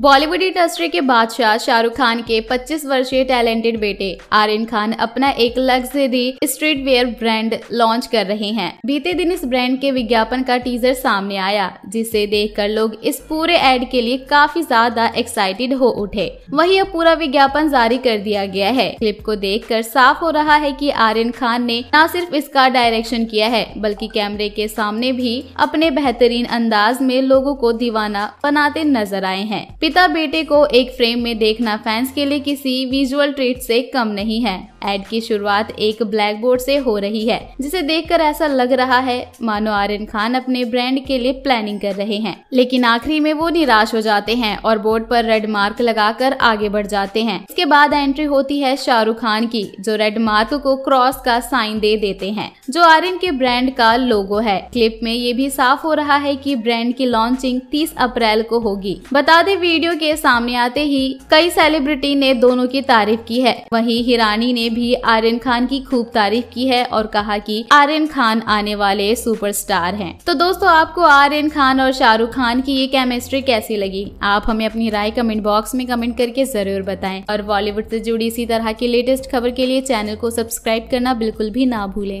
Bollywood industry के बादशाह शाहरुख खान के 25 वर्षीय टैलेंटेड बेटे आर्यन खान अपना एक luxury street wear brand launch कर रहे हैं बीते दिन इस ब्रांड के विज्ञापन का टीजर सामने आया जिसे देखकर लोग इस पूरे एड के लिए काफी ज्यादा एक्साइटेड हो उठे वहीं अब पूरा विज्ञापन जारी कर दिया गया है क्लिप को देख कर साफ हो रहा है की आर्यन खान ने न सिर्फ इसका डायरेक्शन किया है बल्कि कैमरे के सामने भी अपने बेहतरीन अंदाज में लोगो को दीवाना बनाते नजर आए हैं पिता बेटे को एक फ्रेम में देखना फैंस के लिए किसी विजुअल ट्रीट से कम नहीं है एड की शुरुआत एक ब्लैक बोर्ड से हो रही है जिसे देखकर ऐसा लग रहा है मानो आर्यन खान अपने ब्रांड के लिए प्लानिंग कर रहे हैं लेकिन आखिरी में वो निराश हो जाते हैं और बोर्ड पर रेड मार्क लगाकर आगे बढ़ जाते हैं इसके बाद एंट्री होती है शाहरुख खान की जो रेड मार्क को क्रॉस का साइन दे देते हैं जो आर्यन के ब्रांड का लोगो है क्लिप में ये भी साफ हो रहा है की ब्रांड की लॉन्चिंग तीस अप्रैल को होगी बता दे वीडियो के सामने आते ही कई सेलिब्रिटी ने दोनों की तारीफ की है वहीं हिरानी ने भी आर्यन खान की खूब तारीफ की है और कहा कि आर्यन खान आने वाले सुपरस्टार हैं तो दोस्तों आपको आर्यन खान और शाहरुख खान की ये केमिस्ट्री कैसी लगी आप हमें अपनी राय कमेंट बॉक्स में कमेंट करके जरूर बताए और बॉलीवुड ऐसी जुड़ी इसी तरह की लेटेस्ट खबर के लिए चैनल को सब्सक्राइब करना बिल्कुल भी ना भूले